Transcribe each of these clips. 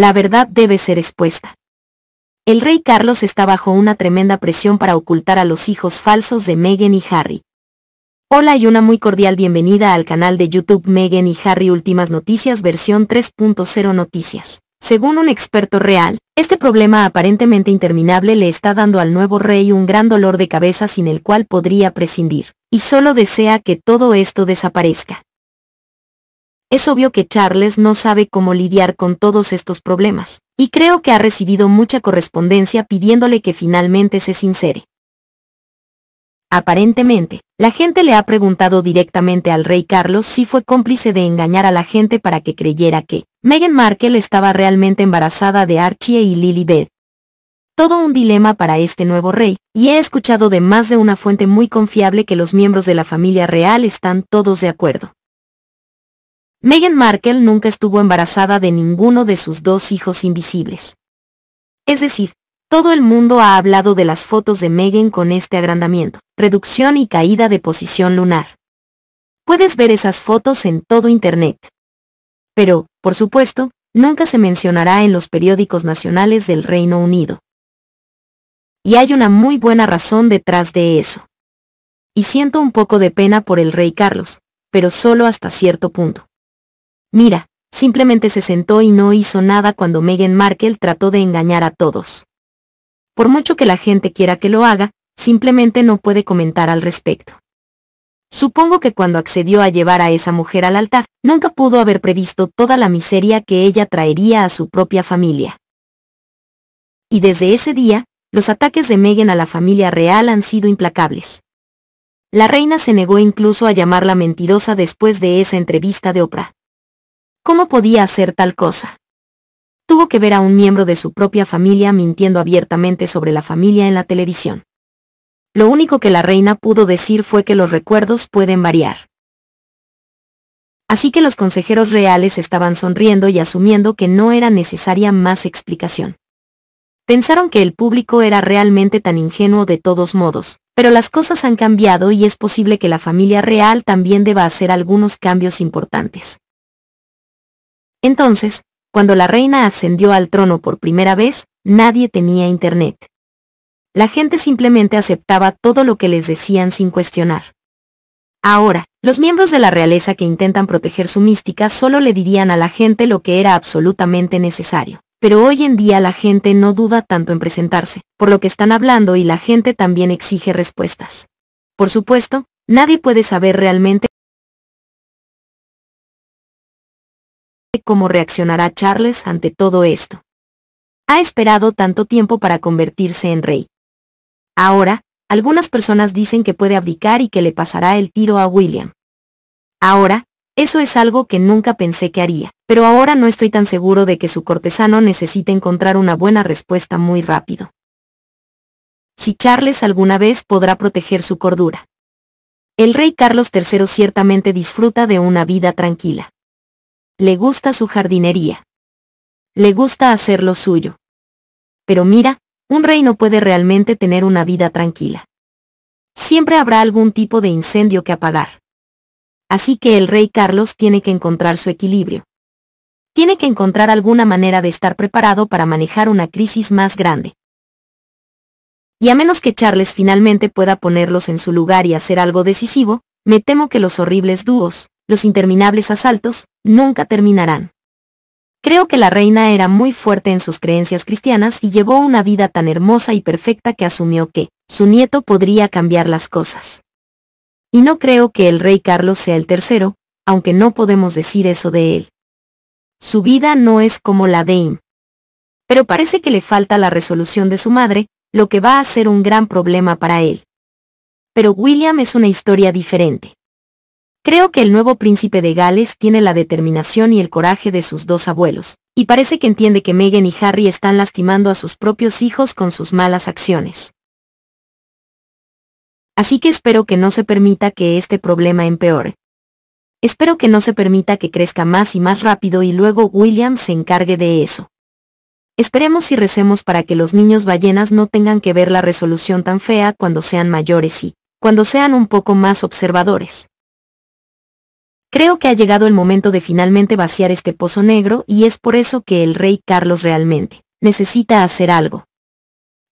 la verdad debe ser expuesta. El rey Carlos está bajo una tremenda presión para ocultar a los hijos falsos de Meghan y Harry. Hola y una muy cordial bienvenida al canal de YouTube Meghan y Harry Últimas Noticias versión 3.0 Noticias. Según un experto real, este problema aparentemente interminable le está dando al nuevo rey un gran dolor de cabeza sin el cual podría prescindir, y solo desea que todo esto desaparezca. Es obvio que Charles no sabe cómo lidiar con todos estos problemas, y creo que ha recibido mucha correspondencia pidiéndole que finalmente se sincere. Aparentemente, la gente le ha preguntado directamente al rey Carlos si fue cómplice de engañar a la gente para que creyera que Meghan Markle estaba realmente embarazada de Archie y Lilibet. Todo un dilema para este nuevo rey, y he escuchado de más de una fuente muy confiable que los miembros de la familia real están todos de acuerdo. Meghan Markle nunca estuvo embarazada de ninguno de sus dos hijos invisibles. Es decir, todo el mundo ha hablado de las fotos de Meghan con este agrandamiento, reducción y caída de posición lunar. Puedes ver esas fotos en todo Internet. Pero, por supuesto, nunca se mencionará en los periódicos nacionales del Reino Unido. Y hay una muy buena razón detrás de eso. Y siento un poco de pena por el rey Carlos, pero solo hasta cierto punto. Mira, simplemente se sentó y no hizo nada cuando Meghan Markle trató de engañar a todos. Por mucho que la gente quiera que lo haga, simplemente no puede comentar al respecto. Supongo que cuando accedió a llevar a esa mujer al altar, nunca pudo haber previsto toda la miseria que ella traería a su propia familia. Y desde ese día, los ataques de Meghan a la familia real han sido implacables. La reina se negó incluso a llamarla mentirosa después de esa entrevista de Oprah. ¿Cómo podía hacer tal cosa? Tuvo que ver a un miembro de su propia familia mintiendo abiertamente sobre la familia en la televisión. Lo único que la reina pudo decir fue que los recuerdos pueden variar. Así que los consejeros reales estaban sonriendo y asumiendo que no era necesaria más explicación. Pensaron que el público era realmente tan ingenuo de todos modos, pero las cosas han cambiado y es posible que la familia real también deba hacer algunos cambios importantes. Entonces, cuando la reina ascendió al trono por primera vez, nadie tenía internet. La gente simplemente aceptaba todo lo que les decían sin cuestionar. Ahora, los miembros de la realeza que intentan proteger su mística solo le dirían a la gente lo que era absolutamente necesario. Pero hoy en día la gente no duda tanto en presentarse, por lo que están hablando y la gente también exige respuestas. Por supuesto, nadie puede saber realmente cómo reaccionará Charles ante todo esto. Ha esperado tanto tiempo para convertirse en rey. Ahora, algunas personas dicen que puede abdicar y que le pasará el tiro a William. Ahora, eso es algo que nunca pensé que haría, pero ahora no estoy tan seguro de que su cortesano necesite encontrar una buena respuesta muy rápido. Si Charles alguna vez podrá proteger su cordura. El rey Carlos III ciertamente disfruta de una vida tranquila. Le gusta su jardinería. Le gusta hacer lo suyo. Pero mira, un rey no puede realmente tener una vida tranquila. Siempre habrá algún tipo de incendio que apagar. Así que el rey Carlos tiene que encontrar su equilibrio. Tiene que encontrar alguna manera de estar preparado para manejar una crisis más grande. Y a menos que Charles finalmente pueda ponerlos en su lugar y hacer algo decisivo, me temo que los horribles dúos, los interminables asaltos nunca terminarán. Creo que la reina era muy fuerte en sus creencias cristianas y llevó una vida tan hermosa y perfecta que asumió que su nieto podría cambiar las cosas. Y no creo que el rey Carlos sea el tercero, aunque no podemos decir eso de él. Su vida no es como la de Pero parece que le falta la resolución de su madre, lo que va a ser un gran problema para él. Pero William es una historia diferente. Creo que el nuevo príncipe de Gales tiene la determinación y el coraje de sus dos abuelos, y parece que entiende que Meghan y Harry están lastimando a sus propios hijos con sus malas acciones. Así que espero que no se permita que este problema empeore. Espero que no se permita que crezca más y más rápido y luego William se encargue de eso. Esperemos y recemos para que los niños ballenas no tengan que ver la resolución tan fea cuando sean mayores y, cuando sean un poco más observadores. Creo que ha llegado el momento de finalmente vaciar este pozo negro y es por eso que el rey Carlos realmente necesita hacer algo.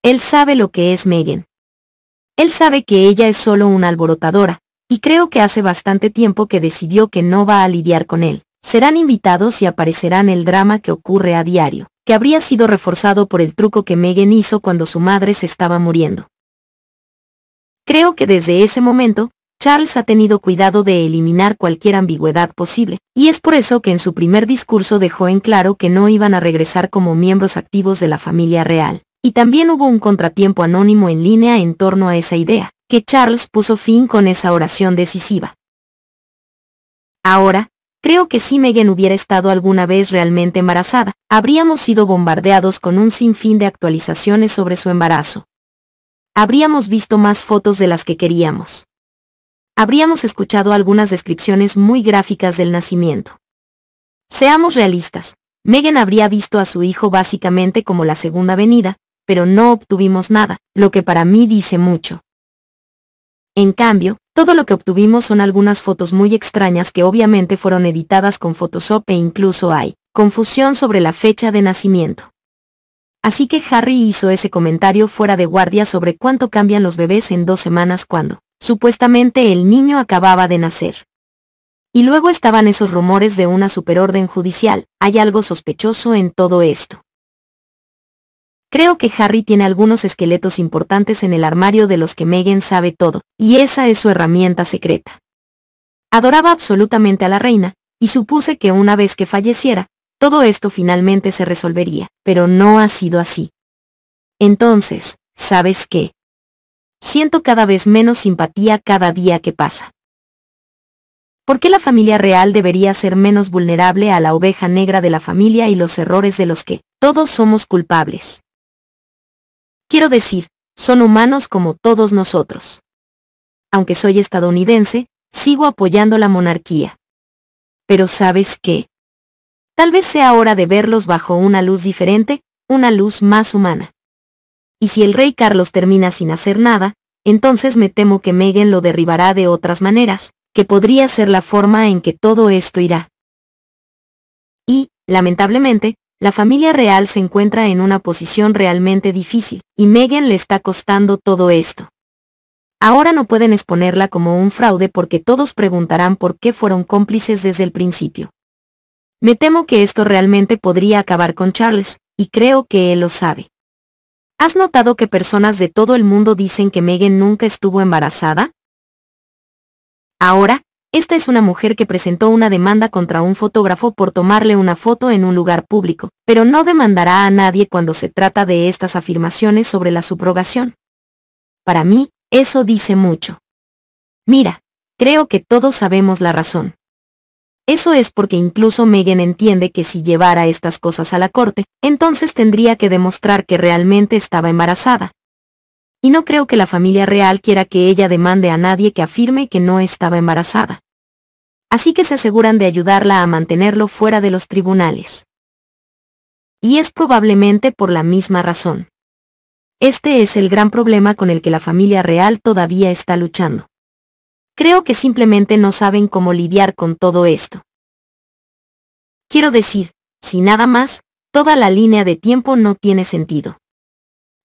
Él sabe lo que es Megan. Él sabe que ella es solo una alborotadora, y creo que hace bastante tiempo que decidió que no va a lidiar con él. Serán invitados y aparecerán el drama que ocurre a diario, que habría sido reforzado por el truco que Megan hizo cuando su madre se estaba muriendo. Creo que desde ese momento, Charles ha tenido cuidado de eliminar cualquier ambigüedad posible, y es por eso que en su primer discurso dejó en claro que no iban a regresar como miembros activos de la familia real. Y también hubo un contratiempo anónimo en línea en torno a esa idea, que Charles puso fin con esa oración decisiva. Ahora, creo que si Megan hubiera estado alguna vez realmente embarazada, habríamos sido bombardeados con un sinfín de actualizaciones sobre su embarazo. Habríamos visto más fotos de las que queríamos habríamos escuchado algunas descripciones muy gráficas del nacimiento. Seamos realistas, Megan habría visto a su hijo básicamente como la segunda venida, pero no obtuvimos nada, lo que para mí dice mucho. En cambio, todo lo que obtuvimos son algunas fotos muy extrañas que obviamente fueron editadas con Photoshop e incluso hay confusión sobre la fecha de nacimiento. Así que Harry hizo ese comentario fuera de guardia sobre cuánto cambian los bebés en dos semanas cuando Supuestamente el niño acababa de nacer. Y luego estaban esos rumores de una superorden judicial, hay algo sospechoso en todo esto. Creo que Harry tiene algunos esqueletos importantes en el armario de los que Megan sabe todo, y esa es su herramienta secreta. Adoraba absolutamente a la reina, y supuse que una vez que falleciera, todo esto finalmente se resolvería, pero no ha sido así. Entonces, ¿sabes qué? Siento cada vez menos simpatía cada día que pasa. ¿Por qué la familia real debería ser menos vulnerable a la oveja negra de la familia y los errores de los que todos somos culpables? Quiero decir, son humanos como todos nosotros. Aunque soy estadounidense, sigo apoyando la monarquía. Pero ¿sabes qué? Tal vez sea hora de verlos bajo una luz diferente, una luz más humana y si el rey Carlos termina sin hacer nada, entonces me temo que Meghan lo derribará de otras maneras, que podría ser la forma en que todo esto irá. Y, lamentablemente, la familia real se encuentra en una posición realmente difícil, y Meghan le está costando todo esto. Ahora no pueden exponerla como un fraude porque todos preguntarán por qué fueron cómplices desde el principio. Me temo que esto realmente podría acabar con Charles, y creo que él lo sabe. ¿Has notado que personas de todo el mundo dicen que Megan nunca estuvo embarazada? Ahora, esta es una mujer que presentó una demanda contra un fotógrafo por tomarle una foto en un lugar público, pero no demandará a nadie cuando se trata de estas afirmaciones sobre la subrogación. Para mí, eso dice mucho. Mira, creo que todos sabemos la razón. Eso es porque incluso Megan entiende que si llevara estas cosas a la corte, entonces tendría que demostrar que realmente estaba embarazada. Y no creo que la familia real quiera que ella demande a nadie que afirme que no estaba embarazada. Así que se aseguran de ayudarla a mantenerlo fuera de los tribunales. Y es probablemente por la misma razón. Este es el gran problema con el que la familia real todavía está luchando. Creo que simplemente no saben cómo lidiar con todo esto. Quiero decir, si nada más, toda la línea de tiempo no tiene sentido.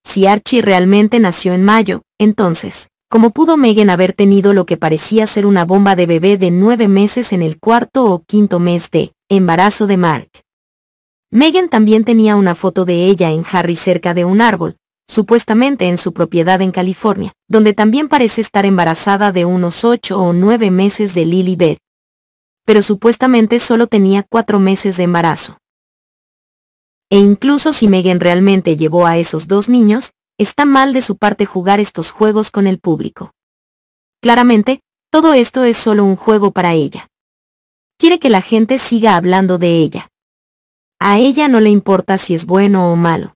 Si Archie realmente nació en mayo, entonces, ¿cómo pudo Megan haber tenido lo que parecía ser una bomba de bebé de nueve meses en el cuarto o quinto mes de embarazo de Mark? Megan también tenía una foto de ella en Harry cerca de un árbol, supuestamente en su propiedad en California, donde también parece estar embarazada de unos 8 o 9 meses de Lily Beth. Pero supuestamente solo tenía 4 meses de embarazo. E incluso si Megan realmente llevó a esos dos niños, está mal de su parte jugar estos juegos con el público. Claramente, todo esto es solo un juego para ella. Quiere que la gente siga hablando de ella. A ella no le importa si es bueno o malo.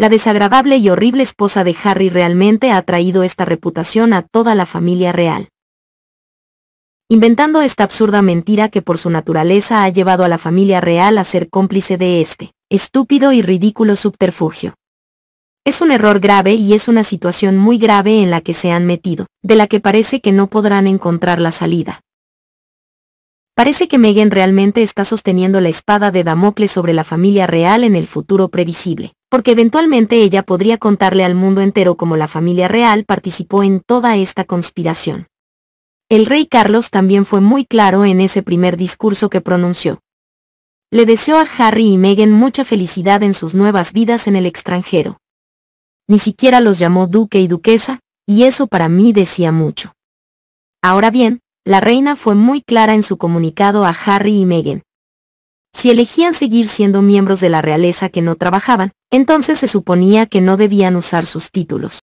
La desagradable y horrible esposa de Harry realmente ha traído esta reputación a toda la familia real. Inventando esta absurda mentira que por su naturaleza ha llevado a la familia real a ser cómplice de este estúpido y ridículo subterfugio. Es un error grave y es una situación muy grave en la que se han metido, de la que parece que no podrán encontrar la salida. Parece que Meghan realmente está sosteniendo la espada de Damocles sobre la familia real en el futuro previsible porque eventualmente ella podría contarle al mundo entero cómo la familia real participó en toda esta conspiración. El rey Carlos también fue muy claro en ese primer discurso que pronunció. Le deseó a Harry y Meghan mucha felicidad en sus nuevas vidas en el extranjero. Ni siquiera los llamó duque y duquesa, y eso para mí decía mucho. Ahora bien, la reina fue muy clara en su comunicado a Harry y Meghan. Si elegían seguir siendo miembros de la realeza que no trabajaban, entonces se suponía que no debían usar sus títulos.